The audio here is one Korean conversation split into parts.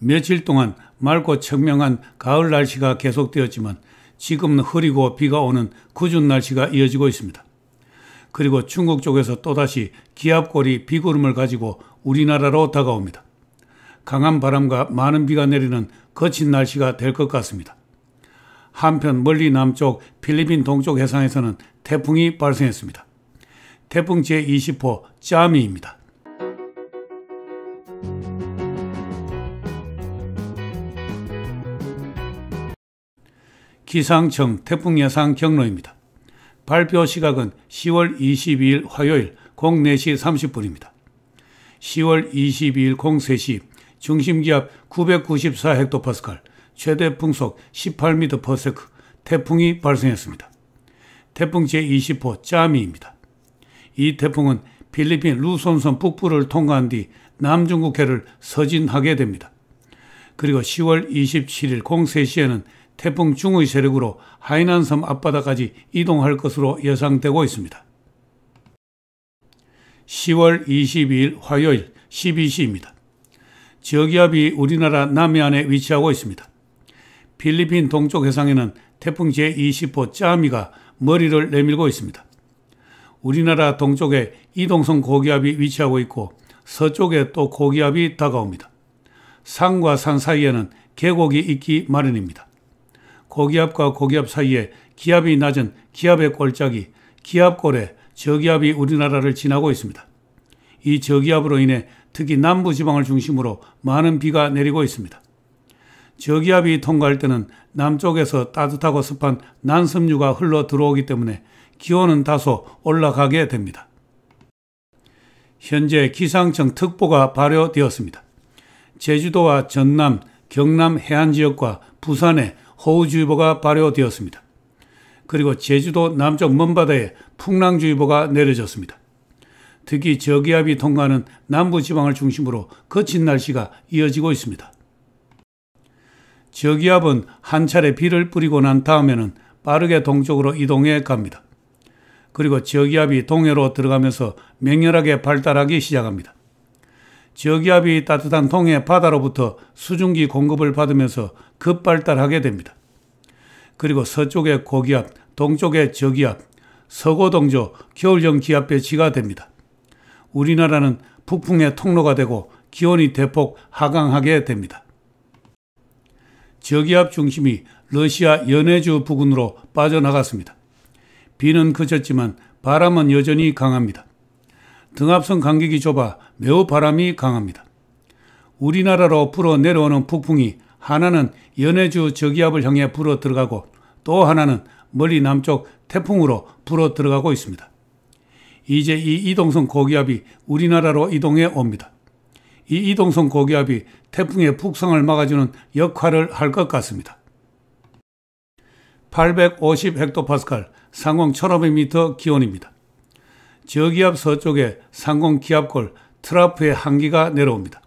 며칠 동안 맑고 청명한 가을 날씨가 계속되었지만 지금은 흐리고 비가 오는 궂은 날씨가 이어지고 있습니다. 그리고 중국 쪽에서 또다시 기압골이 비구름을 가지고 우리나라로 다가옵니다. 강한 바람과 많은 비가 내리는 거친 날씨가 될 것 같습니다. 한편 멀리 남쪽 필리핀 동쪽 해상에서는 태풍이 발생했습니다. 태풍 제20호 짜미입니다. 기상청 태풍 예상 경로입니다. 발표 시각은 10월 22일 화요일 04시 30분입니다. 10월 22일 03시 중심 기압 994 헥토파스칼, 최대 풍속 18m p s 태풍이 발생했습니다. 태풍 제20호 짜미입니다. 이 태풍은 필리핀 루손선 북부를 통과한 뒤 남중국해를 서진하게 됩니다. 그리고 10월 27일 03시에는 태풍 중의 세력으로 하이난섬 앞바다까지 이동할 것으로 예상되고 있습니다. 10월 22일 화요일 12시입니다. 저기압이 우리나라 남해안에 위치하고 있습니다. 필리핀 동쪽 해상에는 태풍 제20호 짜미가 머리를 내밀고 있습니다. 우리나라 동쪽에 이동성 고기압이 위치하고 있고 서쪽에 또 고기압이 다가옵니다. 산과 산 사이에는 계곡이 있기 마련입니다. 고기압과 고기압 사이에 기압이 낮은 기압의 골짜기, 기압골에 저기압이 우리나라를 지나고 있습니다. 이 저기압으로 인해 특히 남부 지방을 중심으로 많은 비가 내리고 있습니다. 저기압이 통과할 때는 남쪽에서 따뜻하고 습한 난섬유가 흘러 들어오기 때문에 기온은 다소 올라가게 됩니다. 현재 기상청 특보가 발효되었습니다. 제주도와 전남, 경남 해안 지역과 부산에 호우주의보가 발효되었습니다. 그리고 제주도 남쪽 먼바다에 풍랑주의보가 내려졌습니다. 특히 저기압이 통과하는 남부지방을 중심으로 거친 날씨가 이어지고 있습니다. 저기압은 한 차례 비를 뿌리고 난 다음에는 빠르게 동쪽으로 이동해 갑니다. 그리고 저기압이 동해로 들어가면서 맹렬하게 발달하기 시작합니다. 저기압이 따뜻한 통해 바다로부터 수증기 공급을 받으면서 급발달하게 됩니다. 그리고 서쪽의 고기압, 동쪽의 저기압, 서고동조, 겨울형 기압 배치가 됩니다. 우리나라는 북풍의 통로가 되고 기온이 대폭 하강하게 됩니다. 저기압 중심이 러시아 연해주 부근으로 빠져나갔습니다. 비는 그쳤지만 바람은 여전히 강합니다. 등압선 간격이 좁아 매우 바람이 강합니다. 우리나라로 불어 내려오는 북풍이 하나는 연해주 저기압을 향해 불어 들어가고 또 하나는 멀리 남쪽 태풍으로 불어 들어가고 있습니다. 이제 이 이동성 고기압이 우리나라로 이동해 옵니다. 이 이동성 고기압이 태풍의 북상을 막아주는 역할을 할 것 같습니다. 850헥토파스칼 상공 1500m 기온입니다. 저기압 서쪽에 상공기압골 트라프의 한기가 내려옵니다.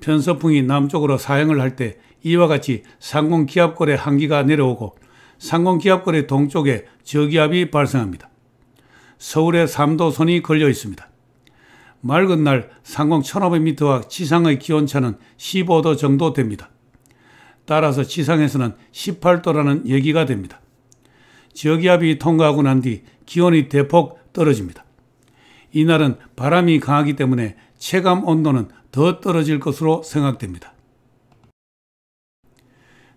편서풍이 남쪽으로 사행을 할 때 이와 같이 상공기압골의 한기가 내려오고 상공기압골의 동쪽에 저기압이 발생합니다. 서울에 3도선이 걸려 있습니다. 맑은 날 상공 1500m와 지상의 기온차는 15도 정도 됩니다. 따라서 지상에서는 18도라는 얘기가 됩니다. 저기압이 통과하고 난 뒤 기온이 대폭 떨어집니다. 이날은 바람이 강하기 때문에 체감 온도는 더 떨어질 것으로 생각됩니다.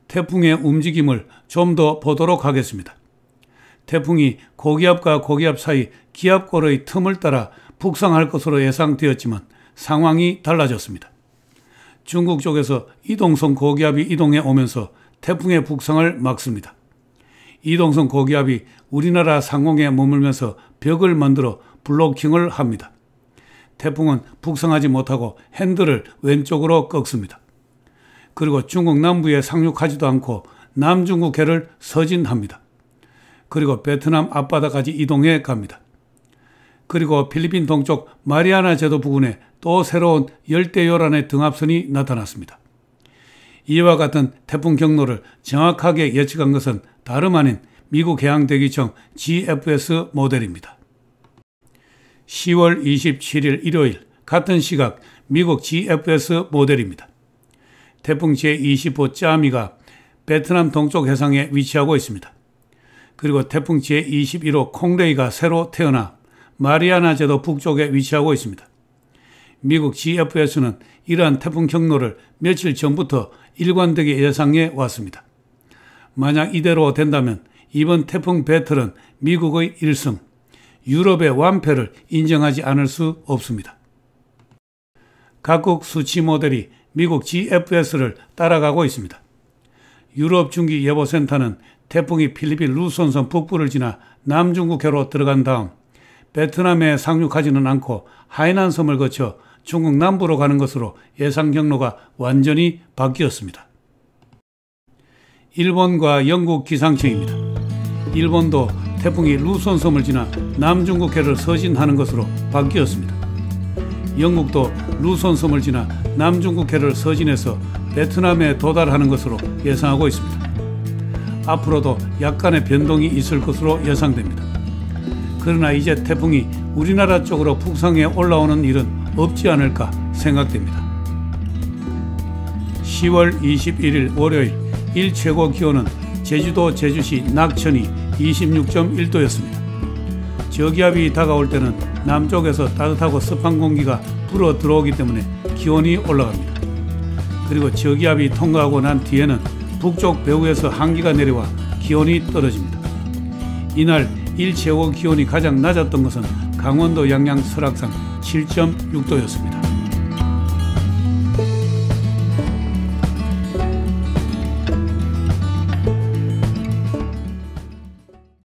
태풍의 움직임을 좀 더 보도록 하겠습니다. 태풍이 고기압과 고기압 사이 기압골의 틈을 따라 북상할 것으로 예상되었지만 상황이 달라졌습니다. 중국 쪽에서 이동성 고기압이 이동해 오면서 태풍의 북상을 막습니다. 이동성 고기압이 우리나라 상공에 머물면서 벽을 만들어 블로킹을 합니다. 태풍은 북상하지 못하고 핸들을 왼쪽으로 꺾습니다. 그리고 중국 남부에 상륙하지도 않고 남중국해를 서진합니다. 그리고 베트남 앞바다까지 이동해 갑니다. 그리고 필리핀 동쪽 마리아나 제도 부근에 또 새로운 열대요란의 등합선이 나타났습니다. 이와 같은 태풍 경로를 정확하게 예측한 것은 다름 아닌 미국 해양대기청 GFS 모델입니다. 10월 27일 일요일 같은 시각 미국 GFS 모델입니다. 태풍 제25 짜미가 베트남 동쪽 해상에 위치하고 있습니다. 그리고 태풍 제21호 콩레이가 새로 태어나 마리아나 제도 북쪽에 위치하고 있습니다. 미국 GFS는 이러한 태풍 경로를 며칠 전부터 일관되게 예상해 왔습니다. 만약 이대로 된다면 이번 태풍 배틀은 미국의 일승, 유럽의 완패를 인정하지 않을 수 없습니다. 각국 수치 모델이 미국 GFS를 따라가고 있습니다. 유럽 중기 예보센터는 태풍이 필리핀 루손선 북부를 지나 남중국해로 들어간 다음 베트남에 상륙하지는 않고 하이난섬을 거쳐 중국 남부로 가는 것으로 예상 경로가 완전히 바뀌었습니다. 일본과 영국 기상청입니다. 일본도 태풍이 루손 섬을 지나 남중국해를 서진하는 것으로 바뀌었습니다. 영국도 루손 섬을 지나 남중국해를 서진해서 베트남에 도달하는 것으로 예상하고 있습니다. 앞으로도 약간의 변동이 있을 것으로 예상됩니다. 그러나 이제 태풍이 우리나라 쪽으로 북상해 올라오는 일은 없지 않을까 생각됩니다. 10월 21일 월요일 일 최고 기온은 제주도 제주시 낙천이 26.1도였습니다. 저기압이 다가올 때는 남쪽에서 따뜻하고 습한 공기가 불어 들어오기 때문에 기온이 올라갑니다. 그리고 저기압이 통과하고 난 뒤에는 북쪽 배후에서 한기가 내려와 기온이 떨어집니다. 이날 일 최고 기온이 가장 낮았던 것은 강원도 양양 설악산 7.6도였습니다.